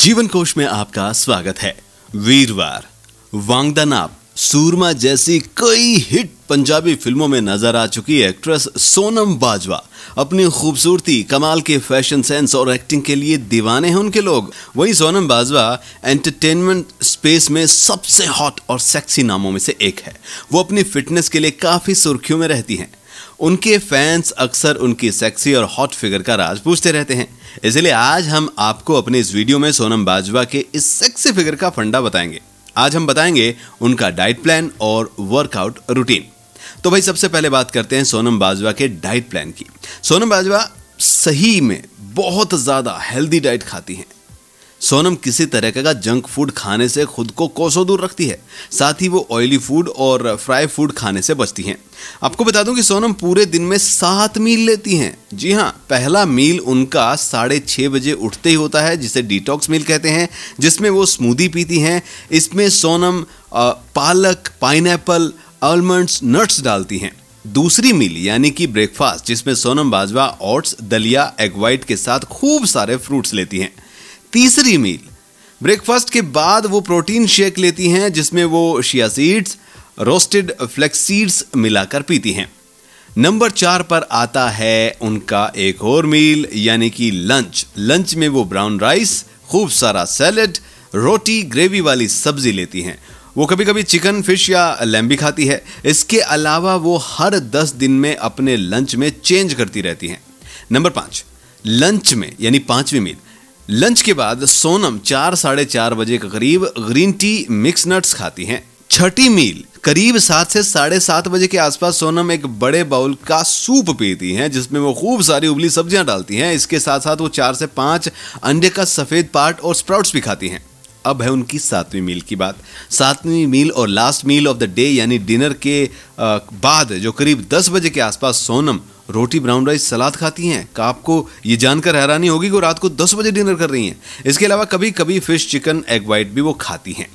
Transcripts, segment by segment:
जीवन कोश में आपका स्वागत है वीरवार वांगदा नाब सूरमा जैसी कई हिट पंजाबी फिल्मों में नजर आ चुकी एक्ट्रेस सोनम बाजवा अपनी खूबसूरती कमाल के फैशन सेंस और एक्टिंग के लिए दीवाने हैं उनके लोग वहीं सोनम बाजवा एंटरटेनमेंट स्पेस में सबसे हॉट और सेक्सी नामों में से एक है वो अपनी फिटनेस के लिए काफ़ी सुर्खियों में रहती हैं उनके फैंस अक्सर उनकी सेक्सी और हॉट फिगर का राज पूछते रहते हैं इसलिए आज हम आपको अपने इस वीडियो में सोनम बाजवा के इस सेक्सी फिगर का फंडा बताएंगे आज हम बताएंगे उनका डाइट प्लान और वर्कआउट रूटीन तो भाई सबसे पहले बात करते हैं सोनम बाजवा के डाइट प्लान की सोनम बाजवा सही में बहुत ज़्यादा हेल्दी डाइट खाती हैं सोनम किसी तरह का जंक फूड खाने से खुद को कोसों दूर रखती है साथ ही वो ऑयली फूड और फ्राई फूड खाने से बचती हैं आपको बता दूं कि सोनम पूरे दिन में सात मील लेती हैं जी हाँ पहला मील उनका साढ़े छः बजे उठते ही होता है जिसे डिटॉक्स मील कहते हैं जिसमें वो स्मूदी पीती हैं इसमें सोनम पालक पाइनएप्पल आलमंड्स नट्स डालती हैं दूसरी मील यानी कि ब्रेकफास्ट जिसमें सोनम बाजवा ओट्स दलिया एग वाइट के साथ खूब सारे फ्रूट्स लेती हैं तीसरी मील ब्रेकफास्ट के बाद वो प्रोटीन शेक लेती हैं जिसमें वो chia seeds roasted flax seeds मिलाकर पीती हैं नंबर चार पर आता है उनका एक और मील यानी कि लंच लंच में वो ब्राउन राइस खूब सारा सैलड रोटी ग्रेवी वाली सब्जी लेती हैं वो कभी कभी चिकन फिश या लैम भी खाती है इसके अलावा वो हर दस दिन में अपने लंच में चेंज करती रहती हैं नंबर पाँच लंच में यानी पाँचवीं मील लंच के बाद सोनम चार साढ़े चार बजे के करीब ग्रीन टी मिक्स नट्स खाती हैं छठी मील करीब सात से साढ़े सात बजे के आसपास सोनम एक बड़े बाउल का सूप पीती हैं जिसमें वो खूब सारी उबली सब्जियां डालती हैं इसके साथ साथ वो चार से पांच अंडे का सफ़ेद पार्ट और स्प्राउट्स भी खाती हैं अब है उनकी सातवीं मील की बात सातवीं मील और last meal of the day यानी डिनर के बाद जो करीब दस बजे के आसपास सोनम रोटी ब्राउन राइस सलाद खाती हैं का आपको ये जानकर हैरानी होगी कि वो रात को दस बजे डिनर कर रही हैं इसके अलावा कभी कभी फिश चिकन एग वाइट भी वो खाती हैं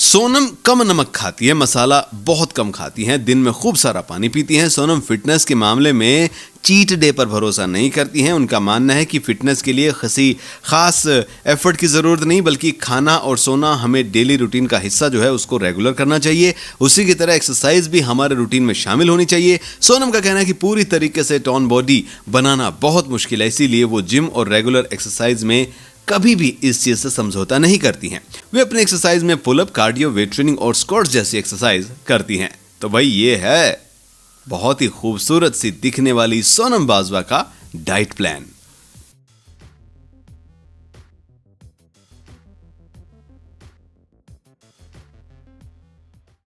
सोनम कम नमक खाती है मसाला बहुत कम खाती हैं दिन में खूब सारा पानी पीती हैं सोनम फिटनेस के मामले में चीट डे पर भरोसा नहीं करती हैं उनका मानना है कि फिटनेस के लिए खसी खास एफर्ट की ज़रूरत नहीं बल्कि खाना और सोना हमें डेली रूटीन का हिस्सा जो है उसको रेगुलर करना चाहिए उसी की तरह एक्सरसाइज भी हमारे रूटीन में शामिल होनी चाहिए सोनम का कहना है कि पूरी तरीके से टॉन बॉडी बनाना बहुत मुश्किल है इसीलिए वो जिम और रेगुलर एक्सरसाइज में कभी भी इस चीज से समझौता नहीं करती हैं वे अपने एक्सरसाइज में पुलअप कार्डियो वेट ट्रेनिंग और स्कॉट्स जैसी एक्सरसाइज करती हैं तो भाई ये है बहुत ही खूबसूरत सी दिखने वाली सोनम बाजवा का डाइट प्लान